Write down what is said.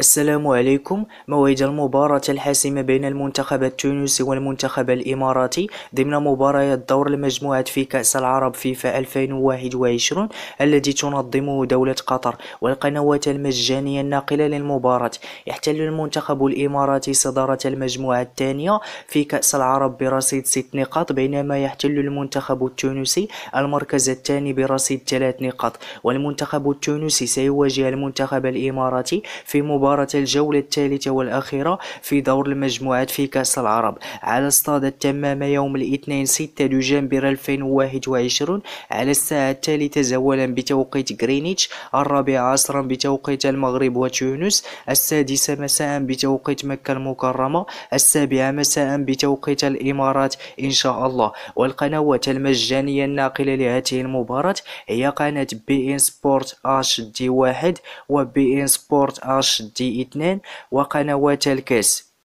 السلام عليكم موعد المباراة الحاسمة بين المنتخب التونسي والمنتخب الإماراتي ضمن مباريات دور المجموعات في كأس العرب فيفا 2021 الذي تنظمه دولة قطر والقنوات المجانية الناقلة للمباراة يحتل المنتخب الإماراتي صدارة المجموعة الثانية في كأس العرب برصيد 6 نقاط بينما يحتل المنتخب التونسي المركز الثاني برصيد 3 نقاط والمنتخب التونسي سيواجه المنتخب الإماراتي في مباراة مباراة الجولة الثالثة والأخيرة في دور المجموعات في كأس العرب على استاد التمام يوم الاثنين 6 دجنبر 2021 على الساعة الثالثة زوالا بتوقيت غرينيتش الرابعة عصرا بتوقيت المغرب وتونس السادسة مساء بتوقيت مكة المكرمة السابعة مساء بتوقيت الإمارات إن شاء الله والقنوات المجانية الناقلة لهذه المباراة هي قناة بي إن سبورت اش دي واحد وبي إن سبورت اش تي 2 وقنوات الكاس